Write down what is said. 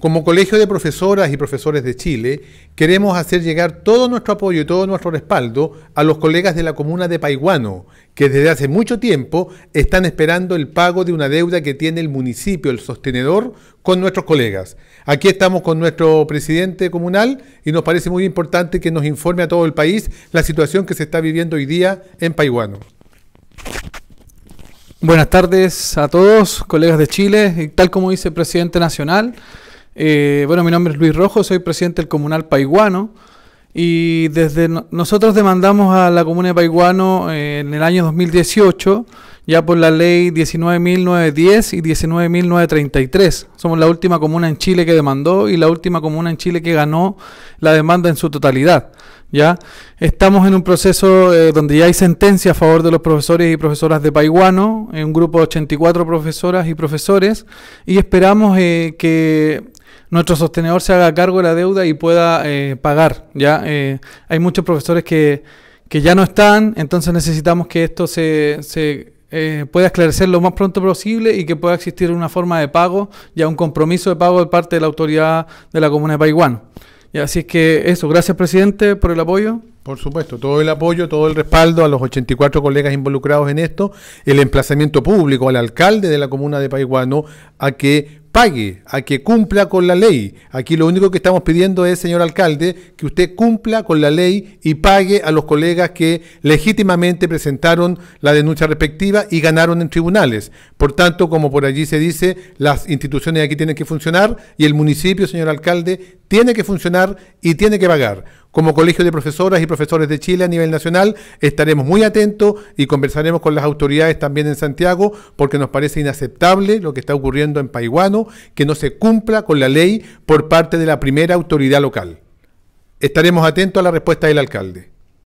Como Colegio de Profesoras y Profesores de Chile, queremos hacer llegar todo nuestro apoyo y todo nuestro respaldo a los colegas de la comuna de Paiguano, que desde hace mucho tiempo están esperando el pago de una deuda que tiene el municipio, el sostenedor, con nuestros colegas. Aquí estamos con nuestro presidente comunal y nos parece muy importante que nos informe a todo el país la situación que se está viviendo hoy día en Paiguano. Buenas tardes a todos, colegas de Chile, tal como dice el presidente nacional, eh, bueno, mi nombre es Luis Rojo, soy presidente del Comunal Paiguano y desde nosotros demandamos a la Comuna de Paiguano eh, en el año 2018 ya por la ley 19.910 y 19.933. Somos la última comuna en Chile que demandó y la última comuna en Chile que ganó la demanda en su totalidad. ¿ya? Estamos en un proceso eh, donde ya hay sentencia a favor de los profesores y profesoras de Paiguano, en un grupo de 84 profesoras y profesores, y esperamos que nuestro sostenedor se haga cargo de la deuda y pueda eh, pagar. ¿ya? Eh, hay muchos profesores que, ya no están, entonces necesitamos que esto se, eh, pueda esclarecer lo más pronto posible y que pueda existir una forma de pago, ya un compromiso de pago de parte de la autoridad de la comuna de Paiguano. Y así es que eso, gracias presidente por el apoyo. Por supuesto, todo el apoyo, todo el respaldo a los 84 colegas involucrados en esto, el emplazamiento público al alcalde de la comuna de Paiguano a que pague, a que cumpla con la ley. Aquí lo único que estamos pidiendo es, señor alcalde, que usted cumpla con la ley y pague a los colegas que legítimamente presentaron la denuncia respectiva y ganaron en tribunales. Por tanto, como por allí se dice, las instituciones aquí tienen que funcionar y el municipio, señor alcalde, tiene que funcionar y tiene que pagar. Como Colegio de Profesoras y Profesores de Chile a nivel nacional, estaremos muy atentos y conversaremos con las autoridades también en Santiago, porque nos parece inaceptable lo que está ocurriendo en Paiguano, que no se cumpla con la ley por parte de la primera autoridad local. Estaremos atentos a la respuesta del alcalde.